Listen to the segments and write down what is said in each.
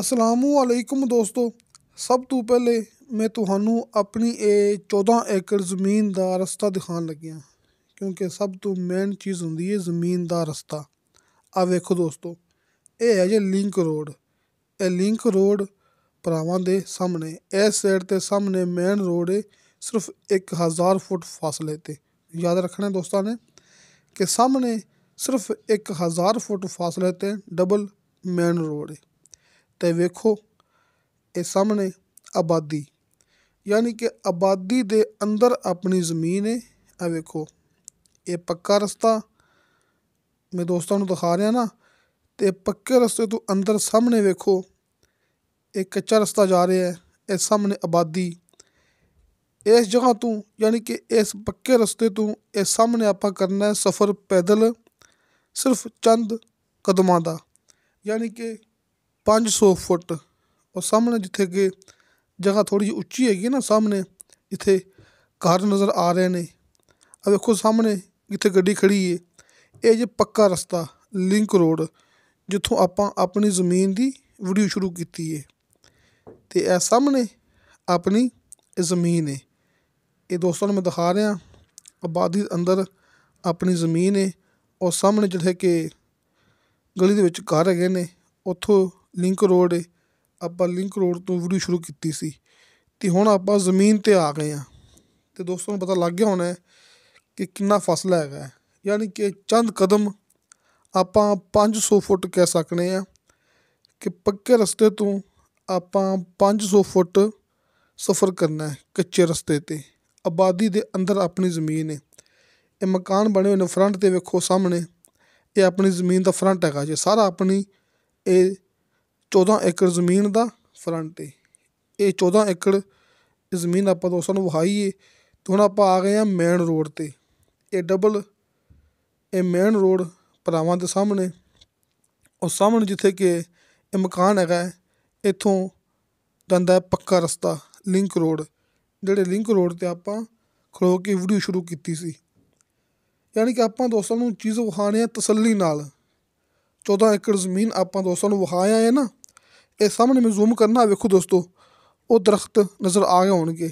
ਅਲੈਕੁਮ ਦੋਸਤੋ ਸਭ ਤੋਂ ਪਹਿਲੇ ਮੈਂ ਤੁਹਾਨੂੰ ਆਪਣੀ ਇਹ 14 ਏਕੜ ਜ਼ਮੀਨ ਦਾ ਰਸਤਾ ਦਿਖਾਉਣ ਲੱਗਿਆ ਕਿਉਂਕਿ ਸਭ ਤੋਂ ਮੇਨ ਚੀਜ਼ ਹੁੰਦੀ ਹੈ ਜ਼ਮੀਨ ਦਾ ਰਸਤਾ ਆ ਵੇਖੋ ਦੋਸਤੋ ਇਹ ਹੈ ਜੇ ਲਿੰਕ ਰੋਡ ਇਹ ਲਿੰਕ ਰੋਡ ਭਰਾਵਾਂ ਦੇ ਸਾਹਮਣੇ ਇਸ ਸਾਈਡ ਤੇ ਸਾਹਮਣੇ ਮੇਨ ਰੋਡ ਹੈ ਸਿਰਫ 1000 ਫੁੱਟ ਫਾਸਲੇ ਤੇ ਯਾਦ ਰੱਖਣਾ ਦੋਸਤਾਂ ਨੇ ਕਿ ਸਾਹਮਣੇ ਸਿਰਫ 1000 ਫੁੱਟ ਫਾਸਲੇ ਤੇ ਡਬਲ ਮੇਨ ਰੋਡ ਹੈ ਤੇ ਵੇਖੋ ਇਹ ਸਾਹਮਣੇ ਆਬਾਦੀ ਯਾਨੀ ਕਿ ਆਬਾਦੀ ਦੇ ਅੰਦਰ ਆਪਣੀ ਜ਼ਮੀਨ ਹੈ ਆ ਵੇਖੋ ਇਹ ਪੱਕਾ ਰਸਤਾ ਮੈਂ ਦੋਸਤਾਂ ਨੂੰ ਦਿਖਾ ਰਿਹਾ ਨਾ ਤੇ ਪੱਕੇ ਰਸਤੇ ਤੋਂ ਅੰਦਰ ਸਾਹਮਣੇ ਵੇਖੋ ਇਹ ਕੱਚਾ ਰਸਤਾ ਜਾ ਰਿਹਾ ਹੈ ਇਹ ਸਾਹਮਣੇ ਆਬਾਦੀ ਇਸ ਜਗ੍ਹਾ ਤੋਂ ਯਾਨੀ ਕਿ ਇਸ ਪੱਕੇ ਰਸਤੇ ਤੋਂ ਇਹ ਸਾਹਮਣੇ ਆਪਾਂ ਕਰਨਾ ਹੈ ਸਫ਼ਰ ਪੈਦਲ ਸਿਰਫ ਚੰਦ ਕਦਮਾਂ ਦਾ ਯਾਨੀ ਕਿ 500 ਫੁੱਟ ਉਹ ਸਾਹਮਣੇ ਜਿੱਥੇ ਕਿ ਜਗ੍ਹਾ ਥੋੜੀ ਜਿਹੀ ਉੱਚੀ ਹੈਗੀ ਨਾ ਸਾਹਮਣੇ ਇੱਥੇ ਘਰ ਨਜ਼ਰ ਆ ਰਹੇ ਨੇ ਆ ਵੇਖੋ ਸਾਹਮਣੇ ਜਿੱਥੇ ਗੱਡੀ ਖੜੀ ਏ ਇਹ ਜੇ ਪੱਕਾ ਰਸਤਾ ਲਿੰਕ ਰੋਡ ਜਿੱਥੋਂ ਆਪਾਂ ਆਪਣੀ ਜ਼ਮੀਨ ਦੀ ਵੀਡੀਓ ਸ਼ੁਰੂ ਕੀਤੀ ਏ ਤੇ ਇਹ ਸਾਹਮਣੇ ਆਪਣੀ ਇਹ ਜ਼ਮੀਨ ਏ ਇਹ ਦੋਸਤਾਂ ਨੂੰ ਮੈਂ ਦਿਖਾ ਰਿਹਾ ਆਬਾਦੀ ਦੇ ਅੰਦਰ ਆਪਣੀ ਜ਼ਮੀਨ ਏ ਔਰ ਸਾਹਮਣੇ ਜਿੱਥੇ ਕਿ ਗਲੀ ਦੇ ਵਿੱਚ ਘਰ ਹੈਗੇ ਨੇ ਉੱਥੋਂ ਲਿੰਕ ਰੋਡ ਹੈ ਆਪਾਂ ਲਿੰਕ ਰੋਡ ਤੋਂ ਵੀਡੀਓ ਸ਼ੁਰੂ ਕੀਤੀ ਸੀ ਤੇ ਹੁਣ ਆਪਾਂ ਜ਼ਮੀਨ 'ਤੇ ਆ ਗਏ ਆ ਤੇ ਦੋਸਤੋ ਨੂੰ ਪਤਾ ਲੱਗ ਗਿਆ ਹੋਣਾ ਕਿ ਕਿੰਨਾ ਫਾਸਲਾ ਹੈਗਾ ਯਾਨੀ ਕਿ ਚੰਦ ਕਦਮ ਆਪਾਂ 500 ਫੁੱਟ ਕਹਿ ਸਕਨੇ ਆ ਕਿ ਪੱਕੇ ਰਸਤੇ ਤੋਂ ਆਪਾਂ 500 ਫੁੱਟ ਸਫ਼ਰ ਕਰਨਾ ਹੈ ਕੱਚੇ ਰਸਤੇ ਤੇ ਆਬਾਦੀ ਦੇ ਅੰਦਰ ਆਪਣੀ ਜ਼ਮੀਨ ਹੈ ਇਹ ਮਕਾਨ ਬਣੇ ਹੋਏ ਨੇ ਫਰੰਟ ਤੇ ਵੇਖੋ ਸਾਹਮਣੇ ਇਹ ਆਪਣੀ ਜ਼ਮੀਨ ਦਾ ਫਰੰਟ ਹੈਗਾ ਜੇ ਸਾਰਾ ਆਪਣੀ ਇਹ 14 ਏਕੜ ਜ਼ਮੀਨ ਦਾ ਫਰੰਟ ਏ ਇਹ 14 ਏਕੜ ਜ਼ਮੀਨ ਆਪਾਂ ਦੋਸਤਾਂ ਨੂੰ ਵਹਾਈਏ ਤੇ ਹੁਣ ਆਪਾਂ ਆ ਗਏ ਆ ਮੇਨ ਰੋਡ ਤੇ ਇਹ ਡਬਲ ਇਹ ਮੇਨ ਰੋਡ ਭਰਾਵਾਂ ਦੇ ਸਾਹਮਣੇ ਉਹ ਸਾਹਮਣੇ ਜਿੱਥੇ ਕਿ ਇਹ ਮਕਾਨ ਹੈਗਾ ਇੱਥੋਂ ਜਾਂਦਾ ਹੈ ਪੱਕਾ ਰਸਤਾ ਲਿੰਕ ਰੋਡ ਜਿਹੜੇ ਲਿੰਕ ਰੋਡ ਤੇ ਆਪਾਂ ਖੜੋ ਕੇ ਵੀਡੀਓ ਸ਼ੁਰੂ ਕੀਤੀ ਸੀ ਯਾਨੀ ਕਿ ਆਪਾਂ ਦੋਸਤਾਂ ਨੂੰ ਚੀਜ਼ ਵਿਖਾਣੇ ਆ ਤਸੱਲੀ ਨਾਲ 14 ਏਕੜ ਜ਼ਮੀਨ ਆਪਾਂ ਦੋਸਤਾਂ ਨੂੰ ਵਿਖਾਇਆ ਹੈ ਨਾ ਇਹ ਸਾਹਮਣੇ ਮੈਂ ਜ਼ੂਮ ਕਰਨਾ ਵੇਖੋ ਦੋਸਤੋ ਉਹ ਦਰਖਤ ਨਜ਼ਰ ਆ ਗਏ ਹੋਣਗੇ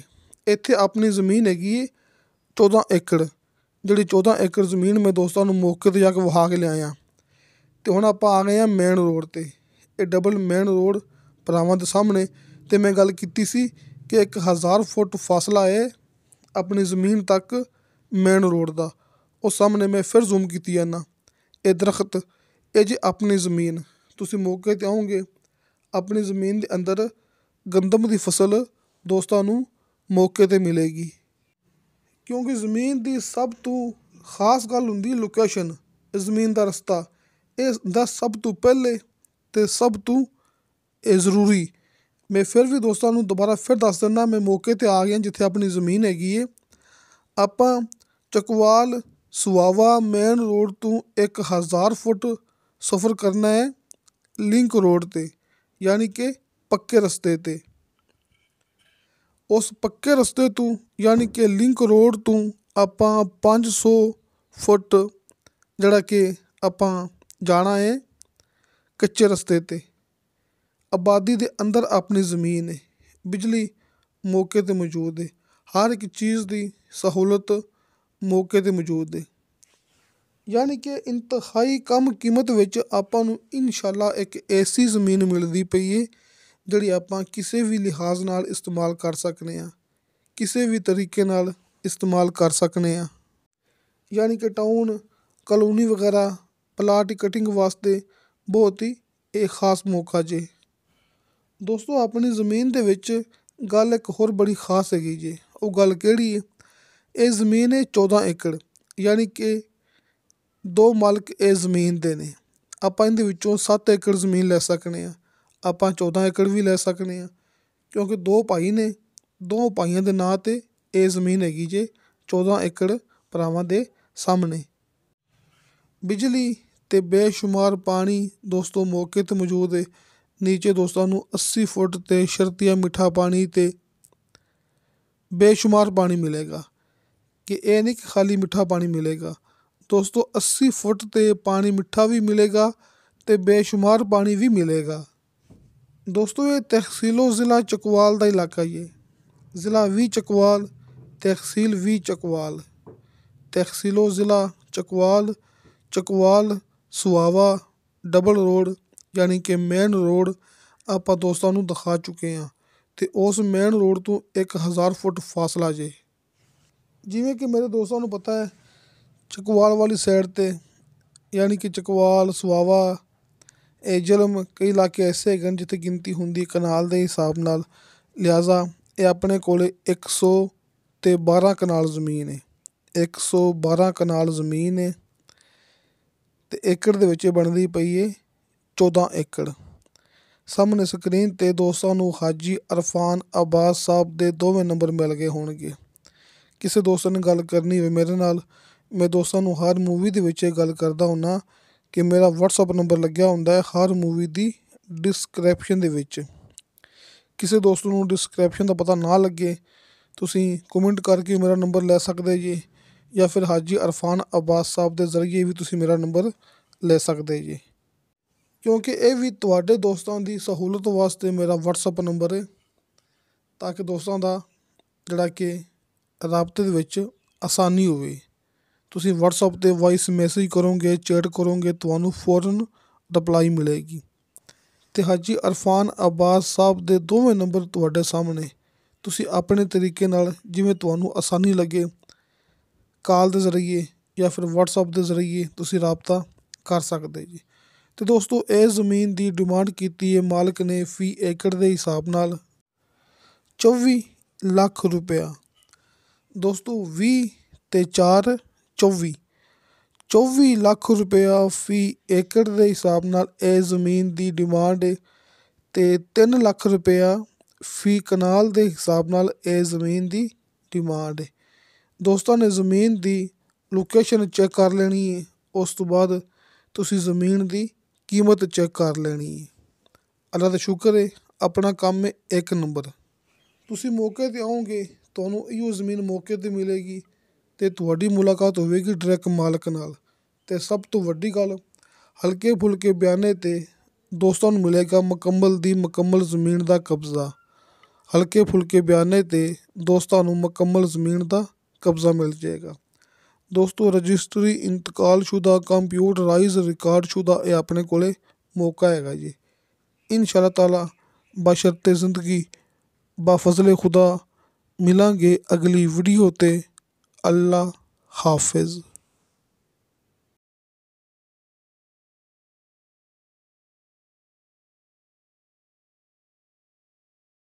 ਇੱਥੇ ਆਪਣੀ ਜ਼ਮੀਨ ਹੈਗੀ 14 ਏਕੜ ਜਿਹੜੀ 14 ਏਕੜ ਜ਼ਮੀਨ ਮੈਂ ਦੋਸਤਾਂ ਨੂੰ ਮੌਕੇ ਤੇ ਜਾ ਕੇ ਵਹਾ ਕੇ ਲਿਆਇਆ ਤੇ ਹੁਣ ਆਪਾਂ ਆ ਗਏ ਆ ਮੇਨ ਰੋਡ ਤੇ ਇਹ ਡਬਲ ਮੇਨ ਰੋਡ ਪਰਾਵਾਂ ਦੇ ਸਾਹਮਣੇ ਤੇ ਮੈਂ ਗੱਲ ਕੀਤੀ ਸੀ ਕਿ 1000 ਫੁੱਟ ਫਾਸਲਾ ਹੈ ਆਪਣੀ ਜ਼ਮੀਨ ਤੱਕ ਮੇਨ ਰੋਡ ਦਾ ਉਹ ਸਾਹਮਣੇ ਮੈਂ ਫਿਰ ਜ਼ੂਮ ਕੀਤੀ ਆ ਨਾ ਇਹ ਦਰਖਤ ਇਹ ਜੀ ਆਪਣੀ ਜ਼ਮੀਨ ਤੁਸੀਂ ਮੌਕੇ ਤੇ ਆਉਂਗੇ ਆਪਣੀ ਜ਼ਮੀਨ ਦੇ ਅੰਦਰ ਗੰਦਮ ਦੀ ਫਸਲ ਦੋਸਤਾਂ ਨੂੰ ਮੌਕੇ 'ਤੇ ਮਿਲੇਗੀ ਕਿਉਂਕਿ ਜ਼ਮੀਨ ਦੀ ਸਭ ਤੋਂ ਖਾਸ ਗੱਲ ਹੁੰਦੀ ਲੋਕੇਸ਼ਨ ਇਸ ਜ਼ਮੀਨ ਦਾ ਰਸਤਾ ਇਹ ਦਾ ਸਭ ਤੋਂ ਪਹਿਲੇ ਤੇ ਸਭ ਤੋਂ ਇਹ ਜ਼ਰੂਰੀ ਮੈਂ ਫਿਰ ਵੀ ਦੋਸਤਾਂ ਨੂੰ ਦੁਬਾਰਾ ਫਿਰ ਦੱਸ ਦਿੰਦਾ ਮੈਂ ਮੌਕੇ ਤੇ ਆ ਗਿਆ ਜਿੱਥੇ ਆਪਣੀ ਜ਼ਮੀਨ ਹੈਗੀ ਏ ਆਪਾਂ ਚਕਵਾਲ ਸੁਆਵਾ ਮੇਨ ਰੋਡ ਤੋਂ 1000 ਫੁੱਟ ਸਫ਼ਰ ਕਰਨਾ ਹੈ ਲਿੰਕ ਰੋਡ ਤੇ ਯਾਨੀ ਕਿ ਪੱਕੇ ਰਸਤੇ ਤੇ ਉਸ ਪੱਕੇ ਰਸਤੇ ਤੋਂ ਯਾਨੀ ਕਿ ਲਿੰਕ ਰੋਡ ਤੋਂ ਆਪਾਂ 500 ਫੁੱਟ ਜਿਹੜਾ ਕਿ ਆਪਾਂ ਜਾਣਾ ਹੈ ਕੱਚੇ ਰਸਤੇ ਤੇ ਆਬਾਦੀ ਦੇ ਅੰਦਰ ਆਪਣੀ ਜ਼ਮੀਨ ਹੈ ਬਿਜਲੀ ਮੌਕੇ ਤੇ ਮੌਜੂਦ ਹੈ ਹਰ ਇੱਕ ਚੀਜ਼ ਦੀ ਸਹੂਲਤ ਮੌਕੇ ਤੇ ਮੌਜੂਦ ਹੈ ਯਾਨੀ ਕਿ ਇੰਤਹਾਈ ਕਮ ਕੀਮਤ ਵਿੱਚ ਆਪਾਂ ਨੂੰ ਇਨਸ਼ਾਅੱਲਾ ਇੱਕ ਐਸੀ ਜ਼ਮੀਨ ਮਿਲਦੀ ਪਈ ਏ ਜਿਹੜੀ ਆਪਾਂ ਕਿਸੇ ਵੀ ਲਿਹਾਜ਼ ਨਾਲ ਇਸਤੇਮਾਲ ਕਰ ਸਕਨੇ ਆ ਕਿਸੇ ਵੀ ਤਰੀਕੇ ਨਾਲ ਇਸਤੇਮਾਲ ਕਰ ਸਕਨੇ ਆ ਯਾਨੀ ਕਿ ਟਾਊਨ ਕਲੋਨੀ ਵਗੈਰਾ ਪਲਾਟ ਕਟਿੰਗ ਵਾਸਤੇ ਬਹੁਤ ਹੀ ਇਹ ਖਾਸ ਮੌਕਾ ਜੇ ਦੋਸਤੋ ਆਪਣੀ ਜ਼ਮੀਨ ਦੇ ਵਿੱਚ ਗੱਲ ਇੱਕ ਹੋਰ ਬੜੀ ਖਾਸ ਹੈਗੀ ਜੇ ਉਹ ਗੱਲ ਕਿਹੜੀ ਹੈ ਇਹ ਜ਼ਮੀਨ ਹੈ 14 ਏਕੜ ਯਾਨੀ ਕਿ ਦੋ ਮਾਲਕ ਇਹ ਜ਼ਮੀਨ ਦੇ ਨੇ ਆਪਾਂ ਇਹਦੇ ਵਿੱਚੋਂ 7 ਏਕੜ ਜ਼ਮੀਨ ਲੈ ਸਕਨੇ ਆ ਆਪਾਂ 14 ਏਕੜ ਵੀ ਲੈ ਸਕਨੇ ਆ ਕਿਉਂਕਿ ਦੋ ਭਾਈ ਨੇ ਦੋ ਭਾਈਆਂ ਦੇ ਨਾਂ ਤੇ ਇਹ ਜ਼ਮੀਨ ਹੈਗੀ ਜੇ 14 ਏਕੜ ਭਰਾਵਾਂ ਦੇ ਸਾਹਮਣੇ ਬਿਜਲੀ ਤੇ ਬੇਸ਼ੁਮਾਰ ਪਾਣੀ ਦੋਸਤੋ ਮੌਕੇ ਤੇ ਮੌਜੂਦ ਹੈ ਨੀਚੇ ਦੋਸਤਾਂ ਨੂੰ 80 ਫੁੱਟ ਤੇ ਸ਼ਰਤੀਆ ਮਿੱਠਾ ਪਾਣੀ ਤੇ ਬੇਸ਼ੁਮਾਰ ਪਾਣੀ ਮਿਲੇਗਾ ਕਿ ਇਹ ਨਹੀਂ ਕਿ ਖਾਲੀ ਮਿੱਠਾ ਪਾਣੀ ਮਿਲੇਗਾ ਦੋਸਤੋ 80 ਫੁੱਟ ਤੇ ਪਾਣੀ ਮਿੱਠਾ ਵੀ ਮਿਲੇਗਾ ਤੇ ਬੇਸ਼ੁਮਾਰ ਪਾਣੀ ਵੀ ਮਿਲੇਗਾ ਦੋਸਤੋ ਇਹ ਤਹਿਸੀਲੋ ਜ਼ਿਲ੍ਹਾ ਚਕਵਾਲ ਦਾ ਇਲਾਕਾ ਹੈ ਜ਼ਿਲ੍ਹਾ ਵੀ ਚਕਵਾਲ ਤਹਿਸੀਲ ਵੀ ਚਕਵਾਲ ਤਹਿਸੀਲੋ ਜ਼ਿਲ੍ਹਾ ਚਕਵਾਲ ਚਕਵਾਲ ਸੁਆਵਾ ਡਬਲ ਰੋਡ ਯਾਨੀ ਕਿ ਮੇਨ ਰੋਡ ਆਪਾਂ ਦੋਸਤਾਂ ਨੂੰ ਦਿਖਾ ਚੁੱਕੇ ਹਾਂ ਤੇ ਉਸ ਮੇਨ ਰੋਡ ਤੋਂ 1000 ਫੁੱਟ ਫਾਸਲਾ ਜੇ ਜਿਵੇਂ ਕਿ ਮੇਰੇ ਦੋਸਤਾਂ ਨੂੰ ਪਤਾ ਹੈ ਚਕਵਾਲ ਵਾਲੀ ਸਾਈਡ ਤੇ ਯਾਨੀ ਕਿ ਚਕਵਾਲ ਸੁਆਵਾ ਇਹ ਜ਼ਲਮ ਕਈ ਇਲਾਕੇ ਐਸੇ ਗਨ ਜਿੱਥੇ ਗਿਣਤੀ ਹੁੰਦੀ ਕਨਾਲ ਦੇ ਹਿਸਾਬ ਨਾਲ ਲਿਆਜ਼ਾ ਇਹ ਆਪਣੇ ਕੋਲੇ 100 ਤੇ 12 ਕਨਾਲ ਜ਼ਮੀਨ ਹੈ 112 ਕਨਾਲ ਜ਼ਮੀਨ ਹੈ ਤੇ ਏਕੜ ਦੇ ਵਿੱਚ ਬਣਦੀ ਪਈ ਏ 14 ਏਕੜ ਸਾਹਮਣੇ ਸਕਰੀਨ ਤੇ ਦੋਸਤਾਂ ਨੂੰ ਹਾਜੀ ਅਰਫਾਨ ਅਬਾਸ ਸਾਹਿਬ ਦੇ ਦੋਵੇਂ ਨੰਬਰ ਮਿਲ ਗਏ ਹੋਣਗੇ ਕਿਸੇ ਦੋਸਤ ਨੇ ਗੱਲ ਕਰਨੀ ਹੋਵੇ ਮੇਰੇ ਨਾਲ ਮੈਂ ਦੋਸਤਾਂ ਨੂੰ ਹਰ ਮੂਵੀ ਦੇ ਵਿੱਚ ਇਹ ਗੱਲ ਕਰਦਾ ਹੁੰਨਾ ਕਿ ਮੇਰਾ WhatsApp ਨੰਬਰ ਲੱਗਿਆ ਹੁੰਦਾ ਹੈ ਹਰ ਮੂਵੀ ਦੀ ਡਿਸਕ੍ਰਿਪਸ਼ਨ ਦੇ ਵਿੱਚ ਕਿਸੇ ਦੋਸਤ ਨੂੰ ਡਿਸਕ੍ਰਿਪਸ਼ਨ ਦਾ ਪਤਾ ਨਾ ਲੱਗੇ ਤੁਸੀਂ ਕਮੈਂਟ ਕਰਕੇ ਮੇਰਾ ਨੰਬਰ ਲੈ ਸਕਦੇ ਜੀ ਜਾਂ ਫਿਰ ਹਾਜੀ ਅਰਫਾਨ ਅਬਾਸ ਸਾਹਿਬ ਦੇ ਜ਼ਰੀਏ ਵੀ ਤੁਸੀਂ ਮੇਰਾ ਨੰਬਰ ਲੈ ਸਕਦੇ ਜੀ ਕਿਉਂਕਿ ਇਹ ਵੀ ਤੁਹਾਡੇ ਦੋਸਤਾਂ ਦੀ ਸਹੂਲਤ ਵਾਸਤੇ ਮੇਰਾ WhatsApp ਨੰਬਰ ਹੈ ਤਾਂ ਕਿ ਦੋਸਤਾਂ ਦਾ ਜਿਹੜਾ ਕਿ ਰਾਬਤੇ ਦੇ ਵਿੱਚ ਆਸਾਨੀ ਹੋਵੇ ਤੁਸੀਂ WhatsApp ਤੇ ਵਾਇਸ ਮੈਸੇਜ ਕਰੋਗੇ ਚੈਟ ਕਰੋਗੇ ਤੁਹਾਨੂੰ ਫੌਰਨ ਰਿਪਲਾਈ ਮਿਲੇਗੀ ਤੇ ਹਾਜੀ ਅਰਫਾਨ ਅਬਾਸ ਸਾਹਿਬ ਦੇ ਦੋਵੇਂ ਨੰਬਰ ਤੁਹਾਡੇ ਸਾਹਮਣੇ ਤੁਸੀਂ ਆਪਣੇ ਤਰੀਕੇ ਨਾਲ ਜਿਵੇਂ ਤੁਹਾਨੂੰ ਆਸਾਨੀ ਲੱਗੇ ਕਾਲ ਦੇ ਜ਼ਰੀਏ ਜਾਂ ਫਿਰ WhatsApp ਦੇ ਜ਼ਰੀਏ ਤੁਸੀਂ رابطہ ਕਰ ਸਕਦੇ ਜੀ ਤੇ ਦੋਸਤੋ ਇਹ ਜ਼ਮੀਨ ਦੀ ਡਿਮਾਂਡ ਕੀਤੀ ਹੈ ਮਾਲਕ ਨੇ ਫੀ ਏਕੜ ਦੇ ਹਿਸਾਬ ਨਾਲ 24 ਲੱਖ ਰੁਪਇਆ ਦੋਸਤੋ 20 ਤੇ 24 24 ਲੱਖ ਰੁਪਇਆ ਫੀ ਏਕੜ ਦੇ ਹਿਸਾਬ ਨਾਲ ਇਹ ਜ਼ਮੀਨ ਦੀ ਡਿਮਾਂਡ ਹੈ ਤੇ 3 ਲੱਖ ਰੁਪਇਆ ਫੀ ਕਨਾਲ ਦੇ ਹਿਸਾਬ ਨਾਲ ਇਹ ਜ਼ਮੀਨ ਦੀ ਡਿਮਾਂਡ ਹੈ ਦੋਸਤਾਂ ਨੇ ਜ਼ਮੀਨ ਦੀ ਲੋਕੇਸ਼ਨ ਚੈੱਕ ਕਰ ਲੈਣੀ ਹੈ ਉਸ ਤੋਂ ਬਾਅਦ ਤੁਸੀਂ ਜ਼ਮੀਨ ਦੀ ਕੀਮਤ ਚੈੱਕ ਕਰ ਲੈਣੀ ਹੈ ਅੱਲਾ ਦਾ ਸ਼ੁਕਰ ਹੈ ਆਪਣਾ ਕੰਮ ਇੱਕ ਨੰਬਰ ਤੁਸੀਂ ਮੌਕੇ ਤੇ ਆਓਗੇ ਤੁਹਾਨੂੰ ਇਹੋ ਜ਼ਮੀਨ ਮੌਕੇ ਤੇ ਮਿਲੇਗੀ ਤੇ ਤੁਹਾਡੀ ਮੁਲਾਕਾਤ ਹੋਵੇਗੀ ਟਰੱਕ ਮਾਲਕ ਨਾਲ ਤੇ ਸਭ ਤੋਂ ਵੱਡੀ ਗੱਲ ਹਲਕੇ ਫੁਲਕੇ ਬਿਆਨੇ ਤੇ ਦੋਸਤਾਂ ਨੂੰ ਮਿਲੇਗਾ ਮੁਕੰਮਲ ਦੀ ਮੁਕੰਮਲ ਜ਼ਮੀਨ ਦਾ ਕਬਜ਼ਾ ਹਲਕੇ ਫੁਲਕੇ ਬਿਆਨੇ ਤੇ ਦੋਸਤਾਂ ਨੂੰ ਮੁਕੰਮਲ ਜ਼ਮੀਨ ਦਾ ਕਬਜ਼ਾ ਮਿਲ ਜਾਏਗਾ ਦੋਸਤੋ ਰਜਿਸਟਰੀ ਇੰਤਕਾਲ ਸ਼ੁਦਾ ਕੰਪਿਊਟਰਾਈਜ਼ ਰਿਕਾਰਡ ਸ਼ੁਦਾ ਇਹ ਆਪਣੇ ਕੋਲੇ ਮੌਕਾ ਹੈਗਾ ਜੀ ਇਨਸ਼ਾਅੱਲਾ ਤਾਲਾ ਬਸ਼ਰਤੇ ਜ਼ਿੰਦਗੀ ਬਾ ਫਜ਼ਲੇ ਖੁਦਾ ਮਿਲਾਂਗੇ ਅਗਲੀ ਵੀਡੀਓ ਤੇ ਅੱਲਾ ਹਾਫਿਜ਼